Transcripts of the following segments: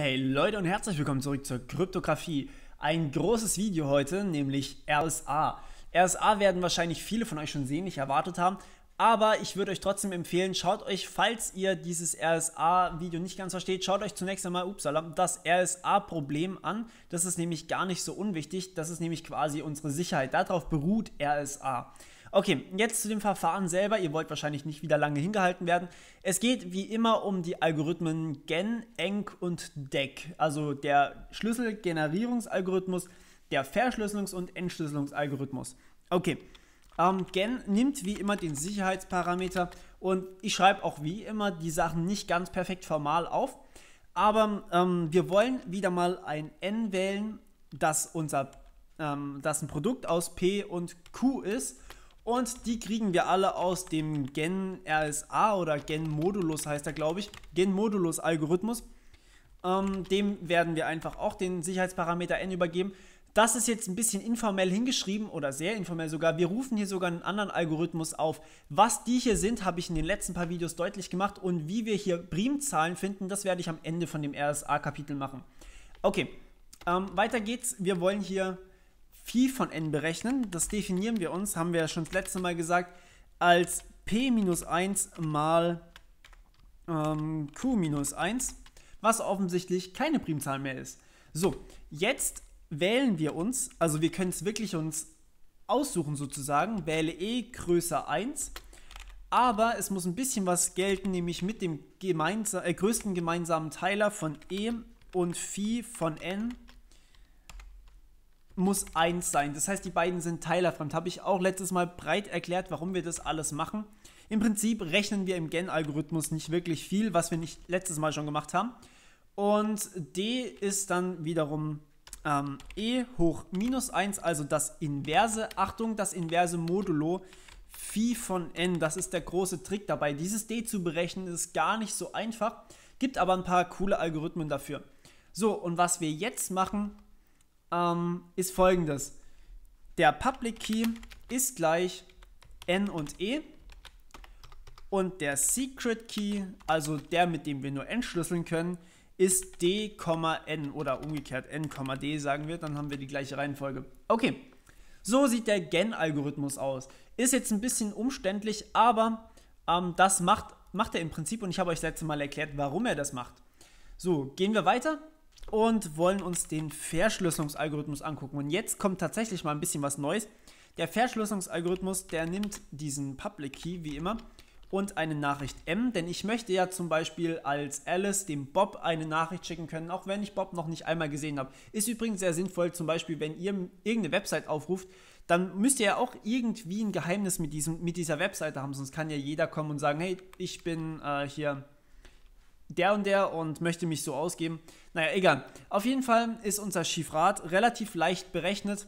Hey Leute und herzlich willkommen zurück zur Kryptographie. Ein großes Video heute, nämlich RSA. RSA werden wahrscheinlich viele von euch schon sehen, nicht erwartet haben, aber ich würde euch trotzdem empfehlen, schaut euch, falls ihr dieses RSA-Video nicht ganz versteht, schaut euch zunächst einmal upsala, das RSA-Problem an. Das ist nämlich gar nicht so unwichtig. Das ist nämlich quasi unsere Sicherheit. Darauf beruht RSA. Okay, jetzt zu dem Verfahren selber. Ihr wollt wahrscheinlich nicht wieder lange hingehalten werden. Es geht wie immer um die Algorithmen Gen, Eng und DEC. Also der Schlüsselgenerierungsalgorithmus, der Verschlüsselungs- und Entschlüsselungsalgorithmus. Okay, ähm, Gen nimmt wie immer den Sicherheitsparameter und ich schreibe auch wie immer die Sachen nicht ganz perfekt formal auf. Aber ähm, wir wollen wieder mal ein N wählen, das unser ähm, das ein Produkt aus P und Q ist. Und die kriegen wir alle aus dem Gen RSA oder Gen Modulus heißt er, glaube ich. Gen Modulus Algorithmus. Ähm, dem werden wir einfach auch den Sicherheitsparameter N übergeben. Das ist jetzt ein bisschen informell hingeschrieben oder sehr informell sogar. Wir rufen hier sogar einen anderen Algorithmus auf. Was die hier sind, habe ich in den letzten paar Videos deutlich gemacht und wie wir hier Primzahlen finden, das werde ich am Ende von dem RSA-Kapitel machen. Okay, ähm, weiter geht's. Wir wollen hier Phi von n berechnen. Das definieren wir uns, haben wir ja schon das letzte Mal gesagt, als p minus 1 mal ähm, q minus 1, was offensichtlich keine Primzahl mehr ist. So, jetzt wählen wir uns, also wir können es wirklich uns aussuchen sozusagen, wähle E größer 1, aber es muss ein bisschen was gelten, nämlich mit dem gemeinsa äh, größten gemeinsamen Teiler von E und Phi von N muss 1 sein. Das heißt, die beiden sind teilerfremd. Habe ich auch letztes Mal breit erklärt, warum wir das alles machen. Im Prinzip rechnen wir im Gen-Algorithmus nicht wirklich viel, was wir nicht letztes Mal schon gemacht haben. Und D ist dann wiederum ähm, e hoch minus 1, also das inverse, Achtung, das inverse Modulo Phi von n. Das ist der große Trick dabei. Dieses d zu berechnen ist gar nicht so einfach, gibt aber ein paar coole Algorithmen dafür. So, und was wir jetzt machen, ähm, ist folgendes. Der Public Key ist gleich n und e und der Secret Key, also der, mit dem wir nur entschlüsseln können, ist D, N oder umgekehrt N, D, sagen wir, dann haben wir die gleiche Reihenfolge. Okay, so sieht der Gen-Algorithmus aus. Ist jetzt ein bisschen umständlich, aber ähm, das macht, macht er im Prinzip und ich habe euch letztes Mal erklärt, warum er das macht. So, gehen wir weiter und wollen uns den Verschlüsselungsalgorithmus angucken. Und jetzt kommt tatsächlich mal ein bisschen was Neues. Der Verschlüsselungsalgorithmus, der nimmt diesen Public Key wie immer und eine Nachricht M, denn ich möchte ja zum Beispiel als Alice dem Bob eine Nachricht schicken können, auch wenn ich Bob noch nicht einmal gesehen habe. Ist übrigens sehr sinnvoll, zum Beispiel, wenn ihr irgendeine Website aufruft, dann müsst ihr ja auch irgendwie ein Geheimnis mit, diesem, mit dieser Webseite haben, sonst kann ja jeder kommen und sagen, hey, ich bin äh, hier der und der und möchte mich so ausgeben. Naja, egal. Auf jeden Fall ist unser Chiffrat relativ leicht berechnet.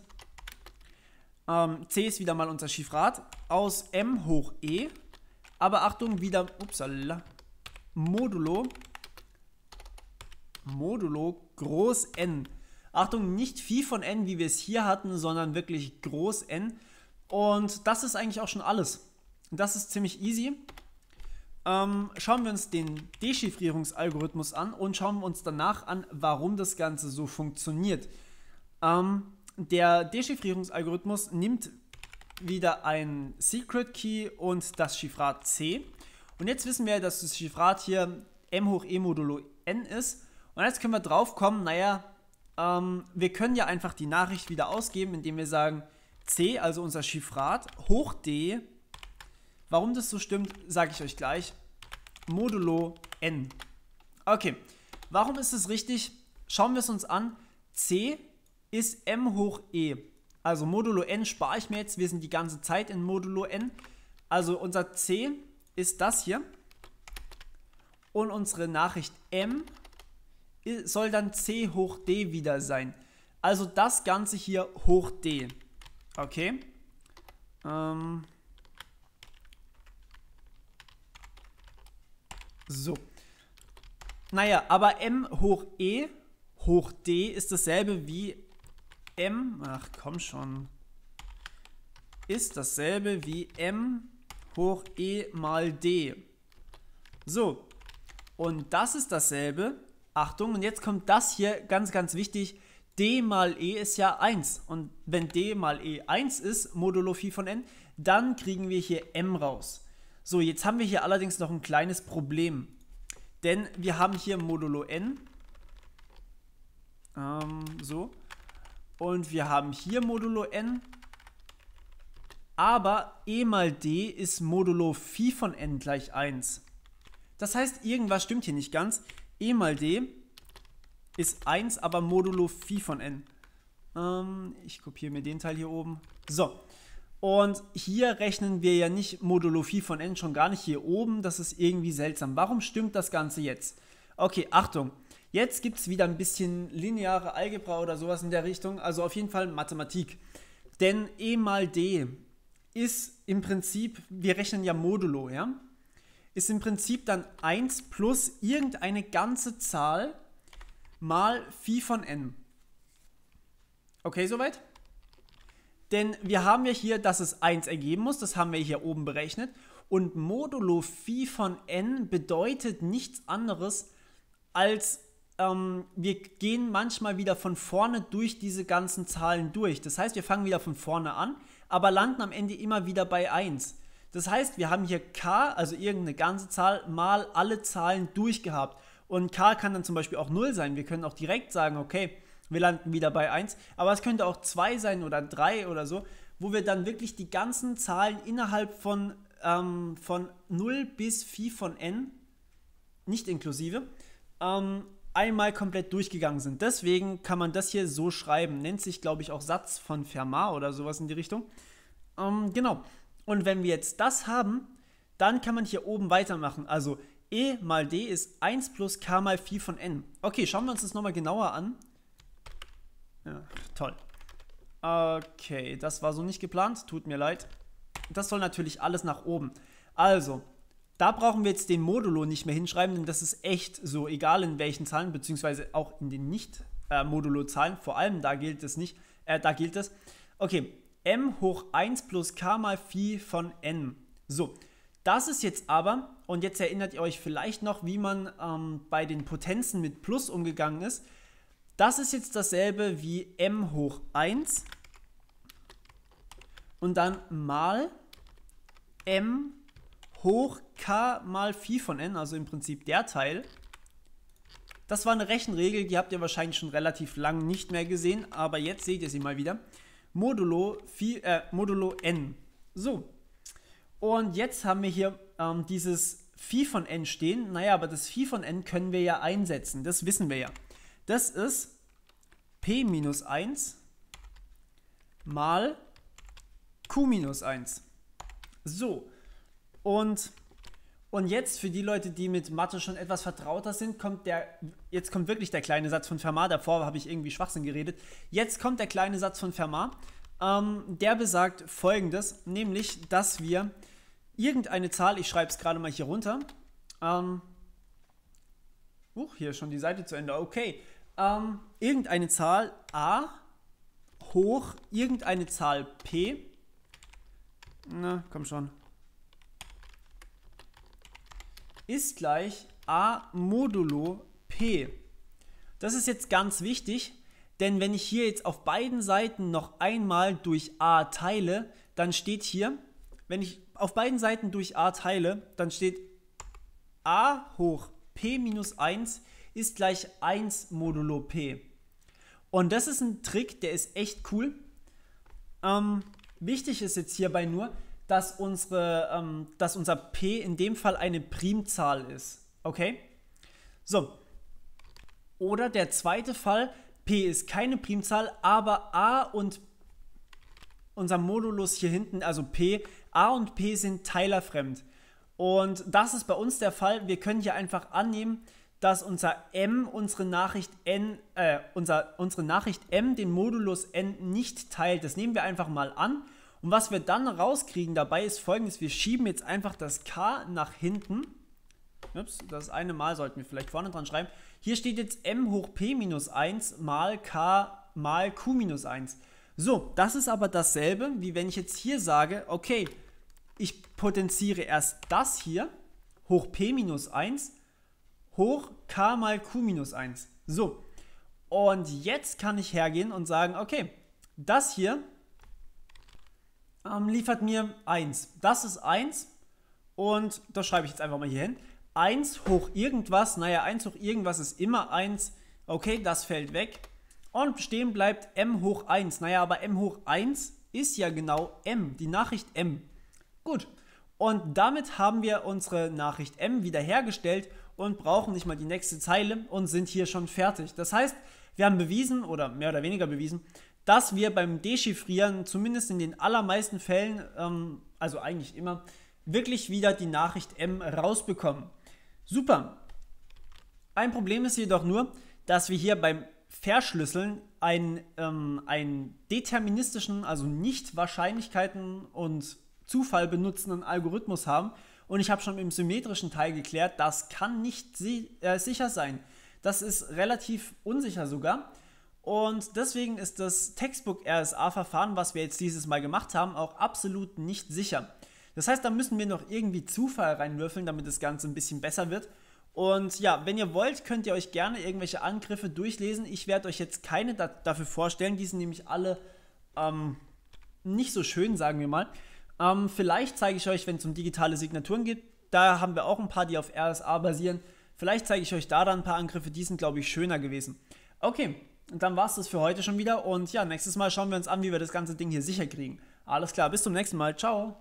Ähm, C ist wieder mal unser Chiffrat. Aus M hoch E aber Achtung, wieder, upsala, Modulo, Modulo groß N. Achtung, nicht viel von N, wie wir es hier hatten, sondern wirklich groß N. Und das ist eigentlich auch schon alles. Das ist ziemlich easy. Ähm, schauen wir uns den Dechiffrierungsalgorithmus an und schauen uns danach an, warum das Ganze so funktioniert. Ähm, der Dechiffrierungsalgorithmus nimmt wieder ein Secret Key und das Chiffrat C. Und jetzt wissen wir, dass das Chiffrat hier m hoch e modulo n ist. Und jetzt können wir drauf kommen, naja, ähm, wir können ja einfach die Nachricht wieder ausgeben, indem wir sagen c, also unser Chiffrat, hoch d. Warum das so stimmt, sage ich euch gleich. Modulo n. Okay, warum ist es richtig? Schauen wir es uns an. c ist m hoch e. Also Modulo n spare ich mir jetzt. Wir sind die ganze Zeit in Modulo n. Also unser C ist das hier. Und unsere Nachricht m soll dann c hoch d wieder sein. Also das Ganze hier hoch d. Okay. Ähm so. Naja, aber m hoch e hoch d ist dasselbe wie m, ach komm schon, ist dasselbe wie m hoch e mal d. So, und das ist dasselbe. Achtung, und jetzt kommt das hier ganz, ganz wichtig. d mal e ist ja 1. Und wenn d mal e 1 ist, modulo phi von n, dann kriegen wir hier m raus. So, jetzt haben wir hier allerdings noch ein kleines Problem. Denn wir haben hier modulo n. Ähm, so. Und wir haben hier Modulo n. Aber e mal d ist Modulo phi von n gleich 1. Das heißt, irgendwas stimmt hier nicht ganz. e mal d ist 1, aber Modulo phi von n. Ähm, ich kopiere mir den Teil hier oben. So. Und hier rechnen wir ja nicht Modulo phi von n, schon gar nicht hier oben. Das ist irgendwie seltsam. Warum stimmt das Ganze jetzt? Okay, Achtung. Jetzt gibt es wieder ein bisschen lineare Algebra oder sowas in der Richtung, also auf jeden Fall Mathematik. Denn E mal D ist im Prinzip, wir rechnen ja modulo, ja? Ist im Prinzip dann 1 plus irgendeine ganze Zahl mal Phi von n. Okay, soweit? Denn wir haben ja hier, dass es 1 ergeben muss, das haben wir hier oben berechnet. Und modulo Phi von n bedeutet nichts anderes als ähm, wir gehen manchmal wieder von vorne durch diese ganzen Zahlen durch. Das heißt, wir fangen wieder von vorne an, aber landen am Ende immer wieder bei 1. Das heißt, wir haben hier k, also irgendeine ganze Zahl, mal alle Zahlen durchgehabt. Und k kann dann zum Beispiel auch 0 sein. Wir können auch direkt sagen, okay, wir landen wieder bei 1. Aber es könnte auch 2 sein oder 3 oder so, wo wir dann wirklich die ganzen Zahlen innerhalb von, ähm, von 0 bis phi von n, nicht inklusive, ähm, einmal komplett durchgegangen sind. Deswegen kann man das hier so schreiben. Nennt sich, glaube ich, auch Satz von Fermat oder sowas in die Richtung. Ähm, genau. Und wenn wir jetzt das haben, dann kann man hier oben weitermachen. Also e mal d ist 1 plus k mal phi von n. Okay, schauen wir uns das nochmal genauer an. Ja, toll. Okay, das war so nicht geplant. Tut mir leid. Das soll natürlich alles nach oben. Also, da brauchen wir jetzt den Modulo nicht mehr hinschreiben, denn das ist echt so, egal in welchen Zahlen, beziehungsweise auch in den Nicht-Modulo-Zahlen, vor allem da gilt es nicht, äh, da gilt es. Okay, m hoch 1 plus k mal phi von n. So, das ist jetzt aber, und jetzt erinnert ihr euch vielleicht noch, wie man ähm, bei den Potenzen mit Plus umgegangen ist. Das ist jetzt dasselbe wie m hoch 1 und dann mal m hoch 1 hoch k mal phi von n, also im Prinzip der Teil. Das war eine Rechenregel, die habt ihr wahrscheinlich schon relativ lang nicht mehr gesehen, aber jetzt seht ihr sie mal wieder. Modulo, phi, äh, modulo n. So, und jetzt haben wir hier ähm, dieses phi von n stehen. Naja, aber das phi von n können wir ja einsetzen, das wissen wir ja. Das ist p minus 1 mal q minus 1. So, und, und jetzt für die Leute, die mit Mathe schon etwas vertrauter sind, kommt der, jetzt kommt wirklich der kleine Satz von Fermat, davor habe ich irgendwie Schwachsinn geredet, jetzt kommt der kleine Satz von Fermat, ähm, der besagt folgendes, nämlich, dass wir irgendeine Zahl, ich schreibe es gerade mal hier runter, ähm, huch, hier ist schon die Seite zu Ende, okay, ähm, irgendeine Zahl a hoch irgendeine Zahl p, na, komm schon, ist gleich a modulo p. Das ist jetzt ganz wichtig, denn wenn ich hier jetzt auf beiden Seiten noch einmal durch a teile, dann steht hier, wenn ich auf beiden Seiten durch a teile, dann steht a hoch p minus 1 ist gleich 1 modulo p. Und das ist ein Trick, der ist echt cool. Ähm, wichtig ist jetzt hierbei nur, dass, unsere, ähm, dass unser p in dem Fall eine Primzahl ist. Okay? So. Oder der zweite Fall, p ist keine Primzahl, aber a und unser Modulus hier hinten, also p, a und p sind teilerfremd. Und das ist bei uns der Fall. Wir können hier einfach annehmen, dass unser m unsere Nachricht n äh, unser, unsere Nachricht m den Modulus n nicht teilt. Das nehmen wir einfach mal an und was wir dann rauskriegen dabei ist folgendes, wir schieben jetzt einfach das K nach hinten. Ups, das eine Mal sollten wir vielleicht vorne dran schreiben. Hier steht jetzt m hoch p minus 1 mal k mal q minus 1. So, das ist aber dasselbe, wie wenn ich jetzt hier sage, okay, ich potenziere erst das hier hoch p minus 1 hoch k mal q minus 1. So, und jetzt kann ich hergehen und sagen, okay, das hier ähm, liefert mir 1. Das ist 1 und das schreibe ich jetzt einfach mal hier hin. 1 hoch irgendwas, naja, 1 hoch irgendwas ist immer 1. Okay, das fällt weg. Und stehen bleibt m hoch 1. Naja, aber m hoch 1 ist ja genau m, die Nachricht m. Gut, und damit haben wir unsere Nachricht m wiederhergestellt und brauchen nicht mal die nächste Zeile und sind hier schon fertig. Das heißt, wir haben bewiesen oder mehr oder weniger bewiesen, dass wir beim Dechiffrieren, zumindest in den allermeisten Fällen, ähm, also eigentlich immer, wirklich wieder die Nachricht M rausbekommen. Super. Ein Problem ist jedoch nur, dass wir hier beim Verschlüsseln einen, ähm, einen deterministischen, also nicht Wahrscheinlichkeiten und Zufall benutzenden Algorithmus haben. Und ich habe schon im symmetrischen Teil geklärt, das kann nicht si äh, sicher sein. Das ist relativ unsicher sogar. Und deswegen ist das Textbook RSA-Verfahren, was wir jetzt dieses Mal gemacht haben, auch absolut nicht sicher. Das heißt, da müssen wir noch irgendwie Zufall reinwürfeln, damit das Ganze ein bisschen besser wird. Und ja, wenn ihr wollt, könnt ihr euch gerne irgendwelche Angriffe durchlesen. Ich werde euch jetzt keine da dafür vorstellen. Die sind nämlich alle ähm, nicht so schön, sagen wir mal. Ähm, vielleicht zeige ich euch, wenn es um digitale Signaturen geht, da haben wir auch ein paar, die auf RSA basieren. Vielleicht zeige ich euch da dann ein paar Angriffe. Die sind, glaube ich, schöner gewesen. Okay, und dann war es das für heute schon wieder. Und ja, nächstes Mal schauen wir uns an, wie wir das ganze Ding hier sicher kriegen. Alles klar, bis zum nächsten Mal. Ciao.